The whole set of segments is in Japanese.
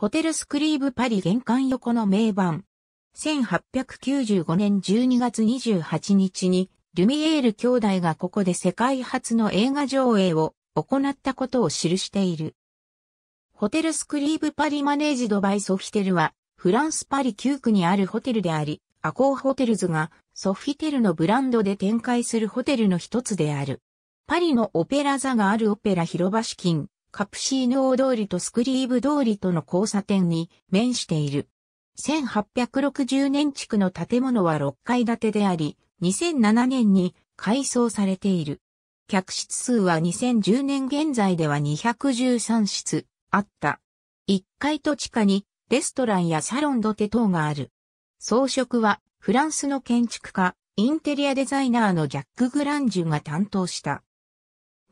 ホテルスクリーブパリ玄関横の名盤。1895年12月28日に、ルミエール兄弟がここで世界初の映画上映を行ったことを記している。ホテルスクリーブパリマネージドバイソフィテルは、フランスパリ9区にあるホテルであり、アコーホテルズがソフィテルのブランドで展開するホテルの一つである。パリのオペラ座があるオペラ広場資金、カプシーノー通りとスクリーブ通りとの交差点に面している。1860年地区の建物は6階建てであり、2007年に改装されている。客室数は2010年現在では213室あった。1階と地下にレストランやサロン土手等がある。装飾はフランスの建築家、インテリアデザイナーのジャック・グランジュが担当した。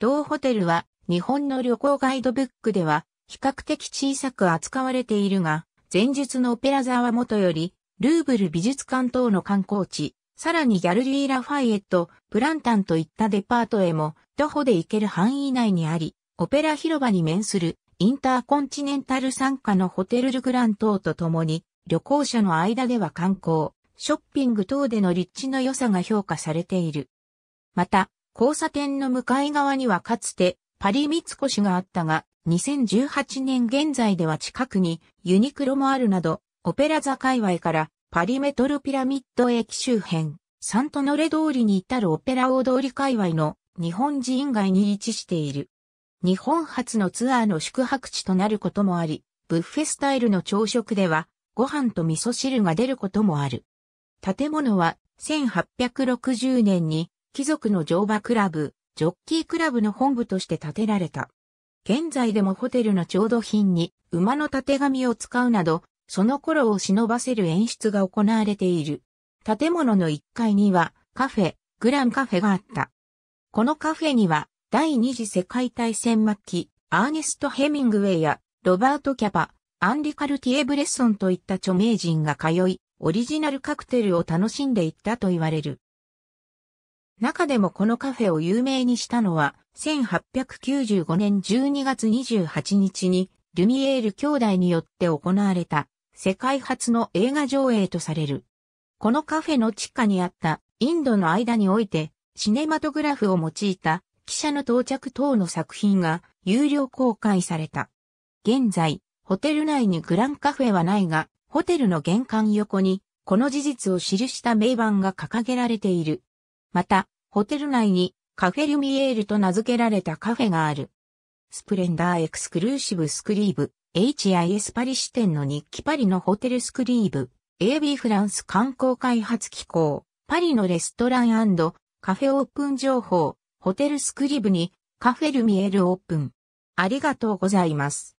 同ホテルは日本の旅行ガイドブックでは比較的小さく扱われているが、前述のオペラ座はもとより、ルーブル美術館等の観光地、さらにギャルリー・ラファイエット、プランタンといったデパートへも徒歩で行ける範囲内にあり、オペラ広場に面するインターコンチネンタル参加のホテル・ルグラン等とともに、旅行者の間では観光、ショッピング等での立地の良さが評価されている。また、交差点の向かい側にはかつてパリ三越があったが、2018年現在では近くにユニクロもあるなど、オペラ座界隈からパリメトロピラミッド駅周辺、サントノレ通りに至るオペラ大通り界隈の日本人街に位置している。日本初のツアーの宿泊地となることもあり、ブッフェスタイルの朝食では、ご飯と味噌汁が出ることもある。建物は1860年に貴族の乗馬クラブ、ジョッキークラブの本部として建てられた。現在でもホテルの調度品に馬のたてがみを使うなど、その頃を忍ばせる演出が行われている。建物の1階にはカフェ、グランカフェがあった。このカフェには第二次世界大戦末期、アーネスト・ヘミングウェイやロバート・キャパ、アンリ・カルティエ・ブレッソンといった著名人が通い、オリジナルカクテルを楽しんでいったと言われる。中でもこのカフェを有名にしたのは、1895年12月28日に、ルミエール兄弟によって行われた、世界初の映画上映とされる。このカフェの地下にあったインドの間において、シネマトグラフを用いた記者の到着等の作品が有料公開された。現在、ホテル内にグランカフェはないが、ホテルの玄関横に、この事実を記した名板が掲げられている。また、ホテル内にカフェルミエールと名付けられたカフェがある。スプレンダーエクスクルーシブスクリーブ、HIS パリ支店の日記パリのホテルスクリーブ、AB フランス観光開発機構、パリのレストランカフェオープン情報、ホテルスクリーブにカフェルミエールオープン。ありがとうございます。